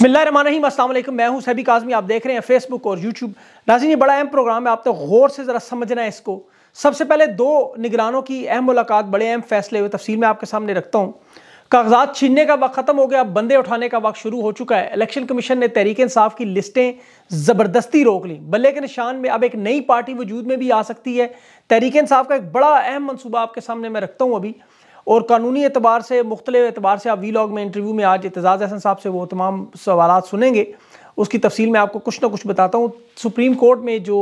बसमिलीम असल मैं हूँ सभी काजमी आप देख रहे हैं फेसबुक और यूट्यूब नाजी ये बड़ा अहम प्रोग्राम है आप तो गौर से ज़रा समझना है इसको सबसे पहले दो निगरानों की अहम मुलाकात बड़े अहम फैसले हुए तफसील में आपके सामने रखता हूँ कागजात छीनने का वक्त ख़त्म हो गया अब बंदे उठाने का वक्त शुरू हो चुका है इलेक्शन कमीशन ने तहरीक इंसाफ की लिस्टें ज़बरदस्ती रोक ली बल्ले के निशान में अब एक नई पार्टी वजूद में भी आ सकती है तहरीक इंसाफ का एक बड़ा अहम मनसूबा आपके सामने मैं रखता हूँ अभी और कानूनी एतबार से मुख्तल एतबार से आप वी लॉग में इंटरव्यू में आज एतजाज़ अहसन साहब से वो तमाम सवाल सुनेंगे उसकी तफसील में आपको कुछ ना कुछ बताता हूँ सुप्रीम कोर्ट में जो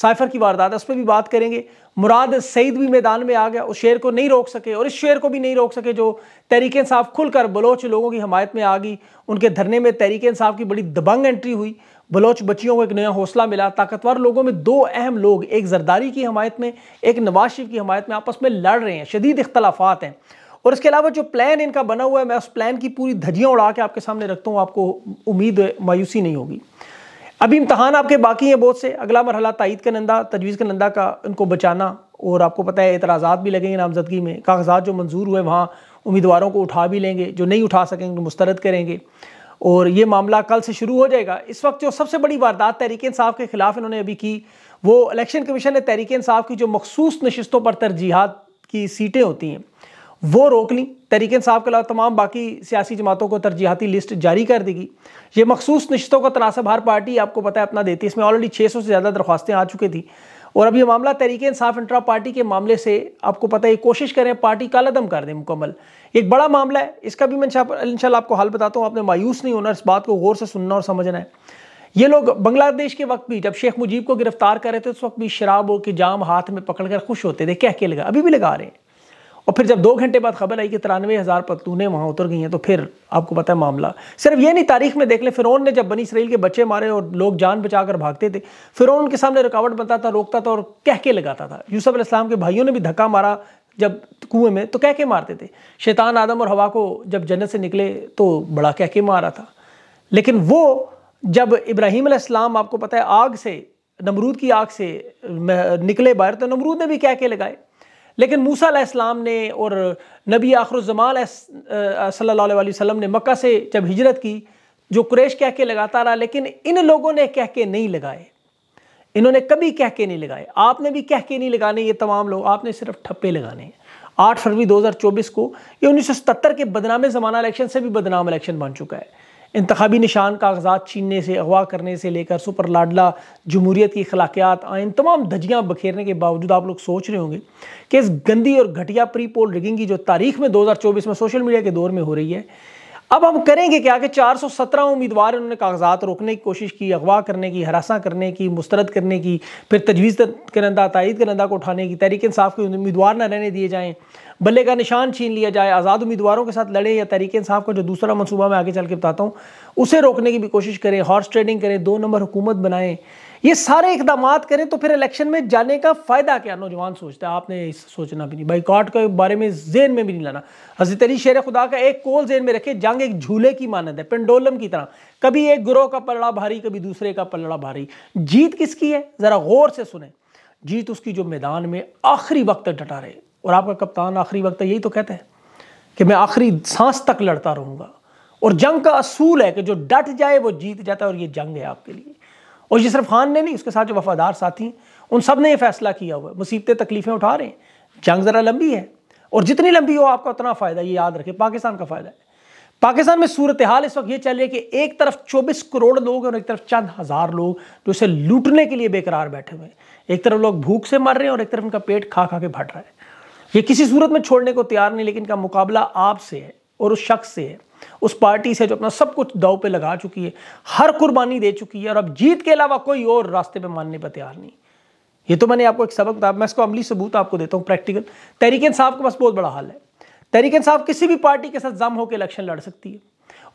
साइफर की वारदात है उस पर भी बात करेंगे मुराद सईद भी मैदान में आ गया उस शेर को नहीं रोक सके और इस शेर को भी नहीं रोक सके जो तहरीक खुल खुलकर बलोच लोगों की हमायत में आ गई उनके धरने में तहरीक साहब की बड़ी दबंग एंट्री हुई बलोच बच्चियों को एक नया हौसला मिला ताकतवर लोगों में दो अहम लोग एक जरदारी की हमायत में एक नवाज शरीफ की हमायत में आपस में लड़ रहे हैं शदीद इख्तलाफात हैं और इसके अलावा जो प्लान इनका बना हुआ है मैं उस प्लान की पूरी धजियाँ उड़ा के आपके सामने रखता हूँ आपको उम्मीद मायूसी नहीं होगी अभी इम्तहान आपके बाकी हैं बहुत से अगला मरहला तइद का नंदा तजवीज़ का नंदा का उनको बचाना और आपको पता है एतराज़ा भी लगेंगे नामजदगी में कागजात जो मंजूर हुए वहाँ उम्मीदवारों को उठा भी लेंगे जो नहीं उठा सकेंगे उनको मुस्तरद करेंगे और ये मामला कल से शुरू हो जाएगा इस वक्त जो सबसे बड़ी वारदात तहरीक इंसाफ के खिलाफ इन्होंने अभी की वो इलेक्शन कमीशन ने तहरीक इंसाफ की जो मखसूस नशस्तों पर तरजीहत की सीटें होती हैं वो रोक ली तहरीक साहब के अलावा तमाम बाकी सियासी जमातों को तरजीहती लिस्ट जारी कर देगी ये मखसूस नशस्तों का तनासब हर पार्टी आपको पता है अपना देती है इसमें ऑलरेडी छः सौ से ज़्यादा दरख्वास्तें आ चुकी थी और अब ये मामला तरीके इंसाफ इंट्रा पार्टी के मामले से आपको पता है कोशिश करें पार्टी का लदम कर दें मुकम्मल एक बड़ा मामला है इसका भी मैं इनशाला आपको हाल बताता हूँ आपने मायूस नहीं होना इस बात को गौर से सुनना और समझना है ये लोग बांग्लादेश के वक्त भी जब शेख मुजीब को गिरफ्तार कर रहे थे उस वक्त भी शराब के जाम हाथ में पकड़कर खुश होते थे कह के लगा अभी भी लगा रहे हैं और फिर जब दो घंटे बाद खबर आई कि तिरानवे हज़ार पतूने वहाँ उतर गई हैं तो फिर आपको पता है मामला सिर्फ ये नहीं तारीख में देख लें फिरौन ने जब बनी इसराइल के बच्चे मारे और लोग जान बचा कर भागते थे फिरौन उनके सामने रुकावट बनता था रोकता था और कह के लगाता था यूसफ इस्लाम के भाइयों ने भी धक्का मारा जब कुएं में तो कह के मारते थे शैतान आदम और हवा को जब जन्नत से निकले तो बड़ा कह के मारा था लेकिन वो जब इब्राहिम इस्लाम आपको पता है आग से नमरूद की आग से निकले बाहर तो नमरूद ने भी कह के लगाए लेकिन मूसा इस्लाम ने और नबी जमाल सल्ला वसम ने मक् से जब हिजरत की जो कुरेश कह के लगाता रहा लेकिन इन लोगों ने कह के नहीं लगाए इन्होंने कभी कह के नहीं लगाए आपने भी कह के नहीं लगाने ये तमाम लोग आपने सिर्फ ठप्पे लगाने आठ फरवरी 2024 को ये 1977 के बदनाम ज़माना इलेक्शन से भी बदनाम इलेक्शन बन चुका है इंतबी निशान कागजात छीनने से अगवा करने से लेकर सुपर लाडला जमहूरीत की आए आइन तमाम धजियाँ बखेरने के बावजूद आप लोग सोच रहे होंगे कि इस गंदी और घटिया प्री पोल रिगिंग की जो तारीख में दो हज़ार चौबीस में सोशल मीडिया के दौर में हो रही है अब हम करेंगे क्या कि 417 उम्मीदवार उन्होंने कागजात रोकने की कोशिश की अगवा करने की हरासा करने की मुस्तरद करने की फिर तजवीज़ करंदा तइद करंदा को उठाने की तहरीक इंसाफ के उम्मीदवार न रहने दिए जाएँ बल्ले का निशान छीन लिया जाए आज़ाद उम्मीदवारों के साथ लड़े या तहरीक इंसाफ का जो दूसरा मनसूबा मैं आगे चल के बताता हूँ उसे रोकने की भी कोशिश करें हॉर्स ट्रेडिंग करें दो नंबर हुकूमत बनाएँ ये सारे इकदाम करें तो फिर इलेक्शन में जाने का फ़ायदा क्या नौजवान सोचता है आपने इस सोचना भी नहीं बाइकआउट के बारे में जेन में भी नहीं लाना हजरत अली शेर खुदा का एक कोल जेन में रखे जंग एक झूले की मानद है पेंडोलम की तरह कभी एक ग्रोह का पलड़ा भारी कभी दूसरे का पलड़ा भारी जीत किसकी है ज़रा गौर से सुने जीत उसकी जो मैदान में आखिरी वक्त तक डटा रहे और आपका कप्तान आखिरी वक्त यही तो कहते हैं कि मैं आखिरी सांस तक लड़ता रहूंगा और जंग का असूल है कि जो डट जाए वो जीत जाता है और ये जंग है आपके लिए और यशरफ खान ने नहीं उसके साथ जो वफादार साथी उन सब ने ये फैसला किया हुआ है मुसीबतें तकलीफ़ें उठा रहे हैं जंग ज़रा लंबी है और जितनी लंबी हो आपका उतना फ़ायदा ये याद रखें पाकिस्तान का फ़ायदा है पाकिस्तान में सूरत हाल इस वक्त ये चल रही है कि एक तरफ 24 करोड़ लोग और एक तरफ चंद हज़ार लोग जो इसे लूटने के लिए बेकरार बैठे हुए हैं एक तरफ लोग भूख से मर रहे हैं और एक तरफ उनका पेट खा खा के भट रहा है ये किसी सूरत में छोड़ने को तैयार नहीं लेकिन इनका मुकाबला आपसे है और उस शख्स से है उस पार्टी से जो अपना सब कुछ दाव पे लगा चुकी है हर कुर्बानी दे चुकी है और अब जीत के अलावा कोई और रास्ते पे मानने पर तैयार नहीं ये तो मैंने आपको एक सबक बताया मैं इसको अमली सबूत आपको देता हूँ प्रैक्टिकल तहरीक साहब का बस बहुत बड़ा हाल है तहरीक साहब किसी भी पार्टी के साथ जम होकर इलेक्शन लड़ सकती है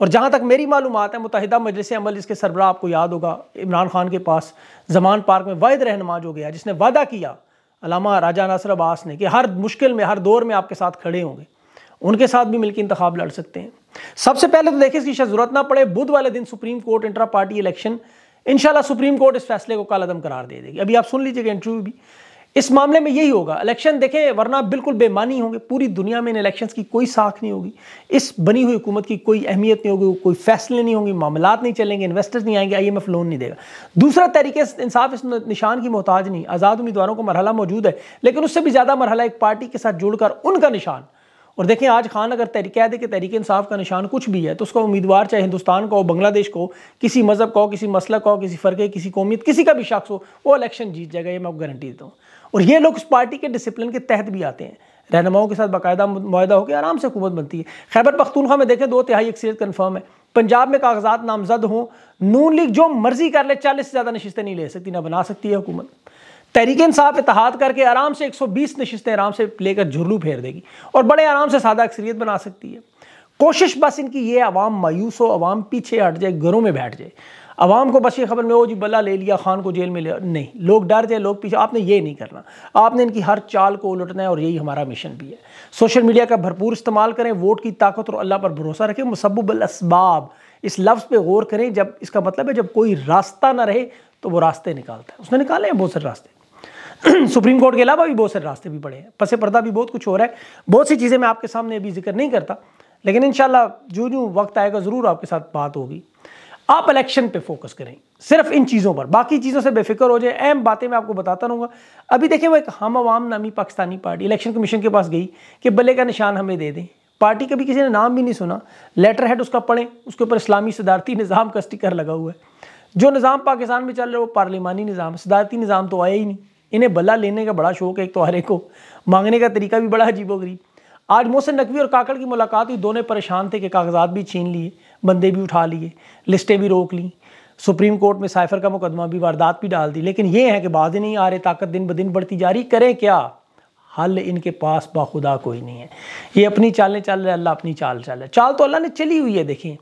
और जहाँ तक मेरी मालूम है मुतहदा मजलिस अमल जिसके सरबरा आपको याद होगा इमरान खान के पास जमान पार्क में वाद रहनुमा जो गया जिसने वादा किया अलामा राजा नासर अब्बास ने कि हर मुश्किल में हर दौर में आपके साथ खड़े होंगे उनके साथ भी मिलकर इंतबाब लड़ सकते हैं सबसे पहले तो देखें इसकी जरूरत ना पड़े बुध वाले दिन supreme court intra party election इनशाला सुप्रीम कोर्ट इस फैसले को कालदम करार दे देगी अभी आप सुन लीजिएगा इंटरव्यू भी इस मामले में यही होगा इलेक्शन देखें वरना बिल्कुल बेमानी होंगे पूरी दुनिया में इन इलेक्शंस की कोई साख नहीं होगी इस बनी हुई हुकूमत की कोई अहमियत नहीं होगी कोई फैसले नहीं होंगे मामला नहीं चलेंगे इन्वेस्टर्स नहीं आएंगे आईएमएफ लोन नहीं देगा दूसरा तरीके से इंसाफ इस निशान की मोहताज नहीं आज़ाद उम्मीदवारों का मरहला मौजूद है लेकिन उससे भी ज़्यादा मरहला एक पार्टी के साथ जुड़कर उनका निशान और देखें आज खान अगर तरीके दे कि इंसाफ का निशान कुछ भी है तो उसका उम्मीदवार चाहे हिंदुस्तान का हो बांग्लादेश को किसी मज़हब का हो किसी मसल का हो किसी फ़र्क किसी कौमियत किसी का भी शख्स हो वो इलेक्शन जीत जाएगा ये मैं आपको गारंटी देता हूँ और ये लोग उस पार्टी के डिसिप्लिन के तहत भी आते हैं रहनुमाओं के साथ बाकायदा माहा होकर आराम से हुकूमत बनती है खैबर पख्तूनखा में देखें दो तिहाई अक्सरियत कन्फर्म है पंजाब में कागजात नामजद हों नून लीग जो मर्जी कर ले चालीस से ज़्यादा नशस्तें नहीं ले सकती ना बना सकती है हुकूमत तहरीक इंसाफ इतिहाद करके आराम से 120 नशस्तें आराम से लेकर झुरलू फेर देगी और बड़े आराम से सादा अक्सरियत बना सकती है कोशिश बस इनकी ये आवाम मायूस हो आवाम पीछे हट जाए घरों में बैठ जाए आवाम को बस ये खबर में हो जी बल्ला ले लिया खान को जेल में ले नहीं लोग डर जाए लोग पीछे आपने ये नहीं करना आपने इनकी हर चाल को उलटना है और यही हमारा मिशन भी है सोशल मीडिया का भरपूर इस्तेमाल करें वोट की ताकत और अल्लाह पर भरोसा रखें मुसबल इसबाब इस लफ्ज़ पे गौर करें जब इसका मतलब है जब कोई रास्ता ना रहे तो वो रास्ते निकालता है उसने निकाले हैं बहुत सारे रास्ते सुप्रीम कोर्ट के अलावा भी बहुत सारे रास्ते भी पड़े हैं पसे पर्दा भी बहुत कुछ हो रहा है बहुत सी चीज़ें मैं आपके सामने अभी जिक्र नहीं करता लेकिन इन जो जो वक्त आएगा ज़रूर आपके साथ बात होगी आप इलेक्शन पे फोकस करें सिर्फ इन चीज़ों पर बाकी चीज़ों से बेफिक्र हो जाए अहम बातें मैं आपको बताता रहूँगा अभी देखें वो एक हम आवाम नामी पाकिस्तानी पार्टी इलेक्शन कमीशन के पास गई कि बल्ले का निशान हमें दे दें पार्टी कभी किसी ने नाम भी नहीं सुना लेटर हेड उसका पढ़ें उसके ऊपर इस्लामी सदारती निज़ाम का स्टिकर लगा हुआ है जो निज़ाम पाकिस्तान में चल रहा है वो पार्लिमानी निज़ाम सदारती निज़ाम तो आया ही नहीं इन्हें भला लेने का बड़ा शौक है एक तो हरे को मांगने का तरीका भी बड़ा अजीब वरीब आज मोहसिन नकवी और काकड़ की मुलाकात हुई दोनों परेशान थे कि कागजात भी छीन लिए बंदे भी उठा लिए लिस्टें भी रोक लीं सुप्रीम कोर्ट में साइफर का मुकदमा भी वारदात भी डाल दी लेकिन ये है कि बाजे नहीं आ रहे ताकत दिन ब दिन बढ़ती जा रही करें क्या हल इनके पास बाखुदा कोई नहीं है ये अपनी चालें चल रहे अल्लाह अपनी चाल चल रहा चाल तो अल्लाह ने चली हुई है देखिए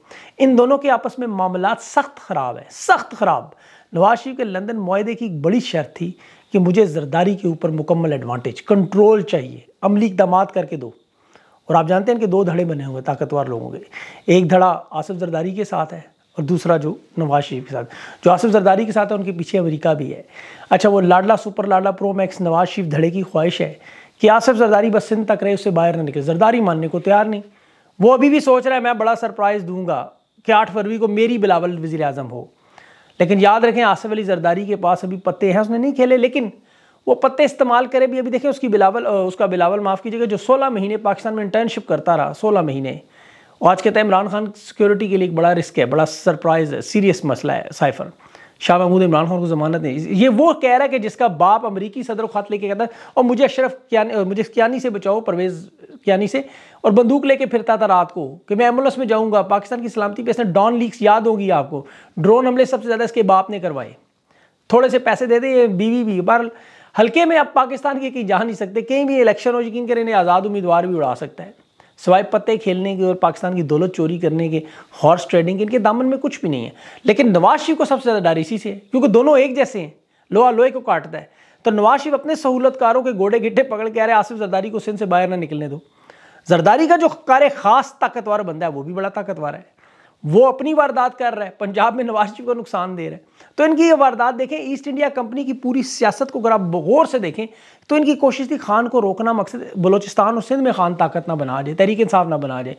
इन दोनों के आपस में मामला सख्त ख़राब है सख्त ख़राब नवाज शरीफ के लंदन माहे की एक बड़ी शर्त थी कि मुझे जरदारी के ऊपर मुकम्मल एडवांटेज कंट्रोल चाहिए अमली इकदाम करके दो और आप जानते हैं इनके दो धड़े बने हुए ताकतवर लोगों के एक धड़ा आसफ जरदारी के साथ है और दूसरा जो नवाज शरीफ के साथ जो आसफ़ जरदारी के साथ है उनके पीछे अमेरिका भी है अच्छा वो लाडला सुपर लाडला प्रो मैक्स नवाज शरीफ धड़े की ख्वाहिश है कि आसिफ जरदारी बस सिंध तक रहे उससे बाहर ना निकले जरदारी मानने को तैयार नहीं वो अभी भी सोच रहा है मैं बड़ा सरप्राइज़ दूंगा कि आठ फरवरी को मेरी बिलावल वज़ी अजम हो लेकिन याद रखें आसिफ अली जरदारी के पास अभी पत्ते हैं उसने नहीं खेले लेकिन वो पत्ते इस्तेमाल करे भी अभी देखें उसकी बिलावल उसका बिलावल माफ़ कीजिएगा जो सोलह महीने पाकिस्तान में इंटर्नशिप करता रहा सोलह महीने और आज कहते हैं इमरान खान सिक्योरिटी के लिए एक बड़ा रिस्क है बड़ा सरप्राइज़ है सीरियस मसला है साइफर शाह महमूद इमरान खान को जमानत नहीं ये वो कह रहा है कि जिसका बाप अमरीकी सदर खात लेके कहता है और मुझे अशरफ क्या मुझे क्यानी से बचाओ परवेज़ क्यानी से और बंदूक लेके फिरता था रात को कि मैं एम्बुलेंस में जाऊँगा पाकिस्तान की सलामती पे इसने डॉन लीक्स याद होगी आपको ड्रोन हमले सबसे ज़्यादा इसके बाप ने करवाए थोड़े से पैसे दे दे बीवी भी बहर हल्के में आप पाकिस्तान की कहीं जा नहीं सकते कहीं भी इलेक्शन हो यकीन करें आज़ाद उम्मीदवार भी उड़ा सकता है सिवाय पत्ते खेलने के और पाकिस्तान की दौलत चोरी करने के हॉर्स ट्रेडिंग के इनके दामन में कुछ भी नहीं है लेकिन नवाज शरीफ को सबसे ज़्यादा डर इसी से क्योंकि दोनों एक जैसे हैं लोहा लोहे को काटता है तो नवाज शरीफ अपने सहूलतकारों के गोडे गिट्टे पकड़ के आ रहे आसिफ जरदारी को सिंध से बाहर ना निकलने दो जरदारी का जो कार खास ताकतवर बंदा है वो भी बड़ा ताकतवर है वो अपनी वारदात कर रहा है पंजाब में नवाज शरीफ को नुकसान दे रहा है तो इनकी ये वारदात देखें ईस्ट इंडिया कंपनी की पूरी सियासत को अगर आप गौर से देखें तो इनकी कोशिश थी खान को रोकना मकसद बलोचिस्तान और सिंध में खान ताकत ना बना जाए तहरीक इंसाफ ना बना जाए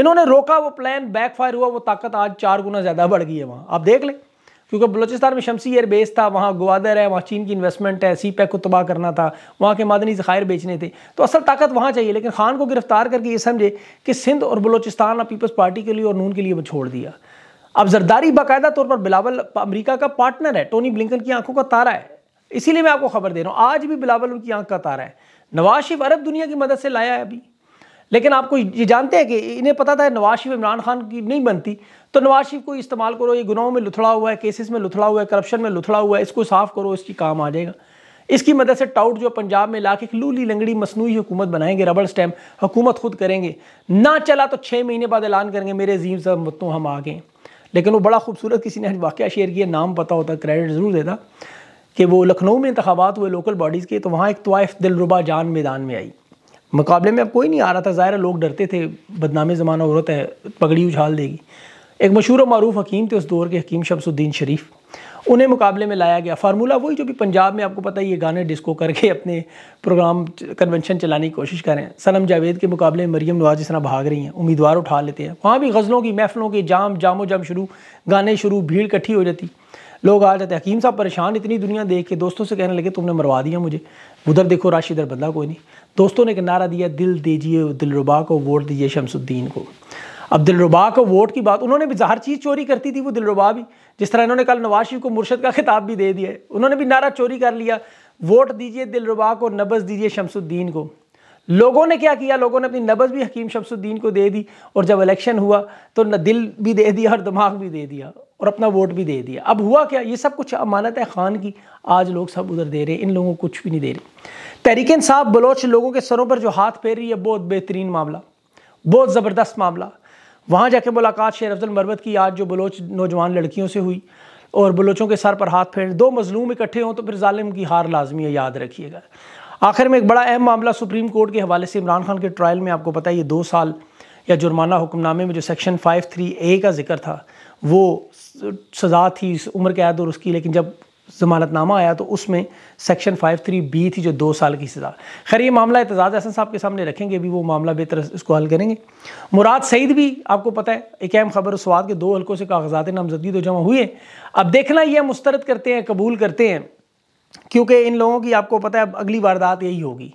इन्होंने रोका वो प्लान बैकफायर हुआ वो ताकत आज चार गुना ज़्यादा बढ़ गई है वहाँ आप देख लें क्योंकि बलोचिस्तान में शमसी एयर बेस था वहाँ ग्वादर है वहाँ चीन की इन्वेस्टमेंट है सी पैक को तबाह करना था वहाँ के मादनी ज़खायर बेचने थे तो असल ताकत वहाँ चाहिए लेकिन खान को गिरफ्तार करके ये समझे कि सिंध और बलोचिस्तान पीपल्स पार्टी के लिए और नून के लिए छोड़ दिया अब जरदारी बाकायदा तौर पर बिलावल अमरीका का पार्टनर है टोनी ब्लिकन की आंखों का तारा है इसीलिए मैं आपको खबर दे रहा हूँ आज भी बिलावल उनकी आंख का तारा है नवाज शिफ अरब दुनिया की मदद से लाया है अभी लेकिन आपको ये जानते हैं कि इन्हें पता था नवाज शरीफ इमरान खान की नहीं बनती तो नवाज शरीफ को इस्तेमाल करो ये गुनाहों में लुथड़ा हुआ है केसेस में लुथड़ा हुआ है करप्शन में लुथड़ा हुआ है इसको साफ़ करो इसकी काम आ जाएगा इसकी मदद से टाउट जो पंजाब में ला के लूली लंगड़ी मसनू हुकूमत बनाएंगे रबड़ स्टैम्प हुकूमत खुद करेंगे ना चला तो छः महीने बाद ऐलान करेंगे मेरे अजीम साहब मतों हम आ गए लेकिन वो बड़ा खूबसूरत किसी ने वाक़ शेयर किया नाम पता होता क्रेडिट ज़रूर देता कि वो लखनऊ में इंतबात हुए लोकल बॉडीज़ के तो वहाँ एक तवाइफ दिलरुबा जान मैदान में आई मुकाबले में अब कोई नहीं आ रहा था ज़ाहिर लोग डरते थे बदनाम ज़माना औरत है पगड़ी उछाल देगी एक मशहूर और मरूफ हकीम थे उस दौर के हकीम शमसुद्दीन शरीफ उन्हें मुकाबले में लाया गया फार्मूला वही जो कि पंजाब में आपको पता है ये गाने डिस्को करके अपने प्रोग्राम कन्वेंशन चलाने की कोशिश करें सनम जावेद के मुकाबले में मरीम नवाज जिस तरह भाग रही हैं उम्मीदवार उठा लेते हैं वहाँ भी गज़लों की महफ़लों के जाम जामो जाम शुरू गाने शुरू भीड़ इकट्ठी हो जाती लोग आ जाते हकीम साहब परेशान इतनी दुनिया देख के दोस्तों से कहने लगे तुमने मरवा दिया मुझे उधर देखो राशि इधर बदला कोई नहीं दोस्तों ने एक नारा दिया दिल दीजिए दिलरुबा को वोट दीजिए शमसुद्दीन को अब दिलरुबा को वोट की बात उन्होंने भी हर चीज़ चोरी करती थी वो दिलरुबा भी जिस तरह इन्होंने कल नवाज शरीफ को मुर्शद का खिताब भी दे दिया उन्होंने भी नारा चोरी कर लिया वोट दीजिए दिलरुबा को नबस दीजिए शमसुद्दीन को लोगों ने क्या किया लोगों ने अपनी नब्ज भी हकीम शमसुद्दीन को दे दी और जब इलेक्शन हुआ तो न दिल भी दे दिया और दिमाग भी दे दिया और अपना वोट भी दे दिया अब हुआ क्या ये सब कुछ अमानत है ख़ान की आज लोग सब उधर दे रहे हैं इन लोगों को कुछ भी नहीं दे रहे तहरीक साहब बलोच लोगों के सरों पर जो हाथ फेर रही है बहुत बेहतरीन मामला बहुत ज़बरदस्त मामला वहाँ जाके मुलाकात शेर अफजल मरबत की आज जो बलोच नौजवान लड़कियों से हुई और बलोचों के सर पर हाथ फेर दो मजलूम इकट्ठे हों तो फिर ालिम की हार लाजमी है याद रखिएगा आखिर में एक बड़ा अहम मामला सुप्रीम कोर्ट के हवाले से इमरान खान के ट्रायल में आपको पता है ये दो साल या जुर्माना हुक्मनामे में जो सेक्शन 53 ए का जिक्र था वो सज़ा थी उम्र कैद और उसकी लेकिन जब जमानतनामा आया तो उसमें सेक्शन फाइव थ्री बी थी जो दो साल की सज़ा खैर ये मामला एतजाज़ अहसन साहब के सामने रखेंगे अभी वो मामला बेहतर इसको हल करेंगे मुराद सईद भी आपको पता है एक अहम खबर स्वाद के दो हल्कों से कागजात नामजदगी तो जमा हुए अब देखना यह मुस्तरद करते हैं कबूल करते हैं क्योंकि इन लोगों की आपको पता है अगली वारदात यही होगी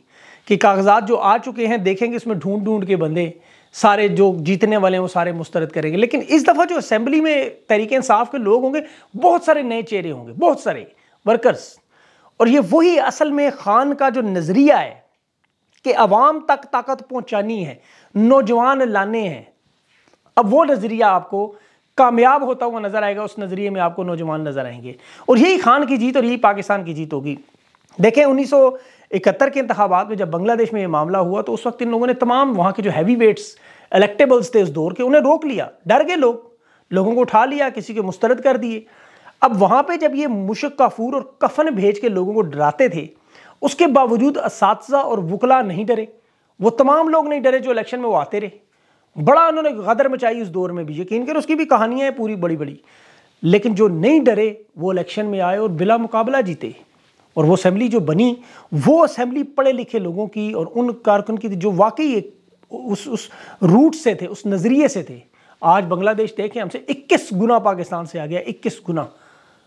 कि कागजात जो आ चुके हैं देखेंगे इसमें ढूंढ ढूंढ के बंदे सारे जो जीतने वाले हैं वो सारे मुस्तरद करेंगे लेकिन इस दफ़ा जो असेंबली में तरीके इंसाफ के लोग होंगे बहुत सारे नए चेहरे होंगे बहुत सारे वर्कर्स और ये वही असल में खान का जो नज़रिया है कि अवाम तक ताकत पहुंचानी है नौजवान लाने हैं अब वो नज़रिया आपको कामयाब होता हुआ नजर आएगा उस नज़रिए में आपको नौजवान नजर आएंगे और यही खान की जीत और यही पाकिस्तान की जीत होगी देखें उन्नीस इकहत्तर के इंतबात में जब बांग्लादेश में ये मामला हुआ तो उस वक्त इन लोगों ने तमाम वहाँ के जो हैवी वेट्स इलेक्टेबल्स थे उस दौर के उन्हें रोक लिया डर गए लोग लोगों को उठा लिया किसी को मुस्तरद कर दिए अब वहाँ पे जब ये मुशक काफूर और कफन भेज के लोगों को डराते थे उसके बावजूद इस और वकला नहीं डरे वो तमाम लोग नहीं डरे जो इलेक्शन में वो आते रहे बड़ा उन्होंने गदर मचाई उस दौर में भी यकीन कर उसकी भी कहानियाँ हैं पूरी बड़ी बड़ी लेकिन जो नहीं डरे वो इलेक्शन में आए और बिला मुकाबला जीते और वो असम्बली जो बनी वो असम्बली पढ़े लिखे लोगों की और उन कारकुन की जो वाकई एक उस उस रूट से थे उस नज़रिए से थे आज बांग्लादेश देखें हमसे 21 गुना पाकिस्तान से आ गया 21 गुना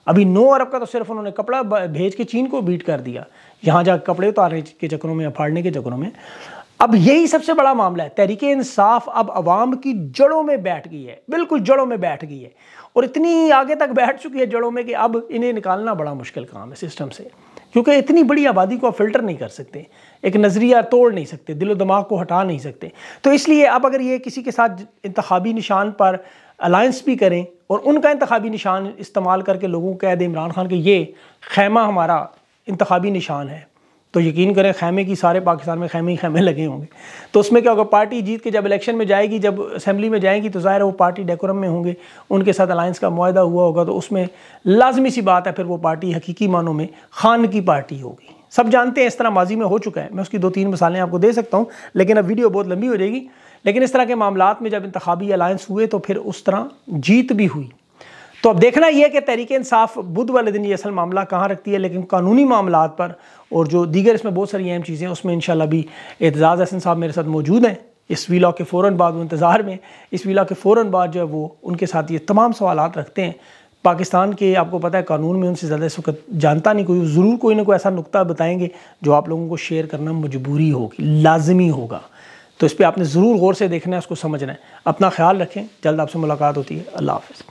अभी नौ अरब का तो सिर्फ उन्होंने कपड़ा भेज के चीन को बीट कर दिया यहाँ जा कपड़े उतारने के चक्करों में या फाड़ने के चक्करों में अब यही सबसे बड़ा मामला है तहरीक इंसाफ अब अवाम की जड़ों में बैठ गई है बिल्कुल जड़ों में बैठ गई है और इतनी आगे तक बैठ चुकी है जड़ों में कि अब इन्हें निकालना बड़ा मुश्किल काम है सिस्टम से क्योंकि इतनी बड़ी आबादी को आप फिल्टर नहीं कर सकते एक नज़रिया तोड़ नहीं सकते दिलो दिमाग को हटा नहीं सकते तो इसलिए अब अगर ये किसी के साथ इंतबी निशान पर अलायंस भी करें और उनका इंतबी निशान इस्तेमाल करके लोगों को कह दें इमरान खान के ये खैमा हमारा इंतबी निशान है तो यकीन करें खैमे की सारे पाकिस्तान में खैमे ही खैमे लगे होंगे तो उसमें क्या होगा पार्टी जीत के जब इलेक्शन में जाएगी जब असम्बली में जाएगी तो ज़ाहिर है वो पार्टी डेकोरम में होंगे उनके साथ अलायंस का माहा हुआ होगा तो उसमें लाजमी सी बात है फिर वो पार्टी हकीकी मानों में खान की पार्टी होगी सब जानते हैं इस तरह माजी में हो चुका है मैं उसकी दो तीन मिसालें आपको दे सकता हूँ लेकिन अब वीडियो बहुत लंबी हो जाएगी लेकिन इस तरह के मामला में जब इंतबी अलायंस हुए तो फिर उस तरह जीत भी हुई तो अब देखना यह कि तहरीक इंसाफ बुध वाले दिन ये असल मामला कहाँ रखती है लेकिन कानूनी मामला पर और जो दीगर इसमें बहुत सारी अहम चीज़ें उसमें इन भी एतजाज़ अहसन साहब मेरे साथ मौजूद हैं इस वीला के फ़ौर बाद इंतज़ार में इस वीला के फ़ौर बाद जो है वो उनके साथ ये तमाम सवाल रखते हैं पाकिस्तान के आपको पता है कानून में उनसे ज़्यादा इस वक्त जानता नहीं कोई ज़रूर कोई ना कोई ऐसा नुकता बताएंगे जो आप लोगों को शेयर करना मजबूरी होगी लाजमी होगा तो इस पर आपने ज़रूर गौर से देखना है उसको समझना है अपना ख्याल रखें जल्द आपसे मुलाकात होती है अल्लाह हाफ़